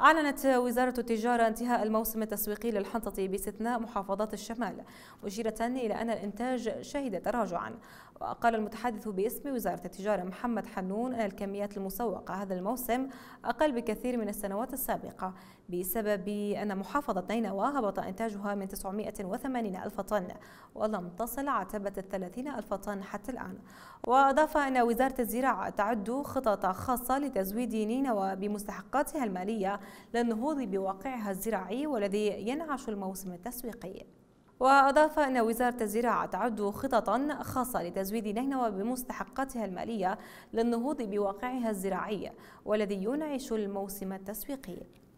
أعلنت وزارة التجارة انتهاء الموسم التسويقي للحنطة باستثناء محافظات الشمال مشيرة إلى أن الإنتاج شهد تراجعا وقال المتحدث باسم وزارة التجارة محمد حنون أن الكميات المسوقة هذا الموسم أقل بكثير من السنوات السابقة بسبب أن محافظة نينوى هبط إنتاجها من 980 ألف طن ولم تصل عتبة الثلاثين ألف طن حتى الآن وأضاف أن وزارة الزراعة تعد خطط خاصة لتزويد نينوى بمستحقاتها المالية للنهوض بواقعها الزراعي والذي ينعش الموسم التسويقي وأضاف أن وزارة الزراعة تعد خططا خاصة لتزويد نينوى بمستحقاتها المالية للنهوض بواقعها الزراعي والذي ينعش الموسم التسويقي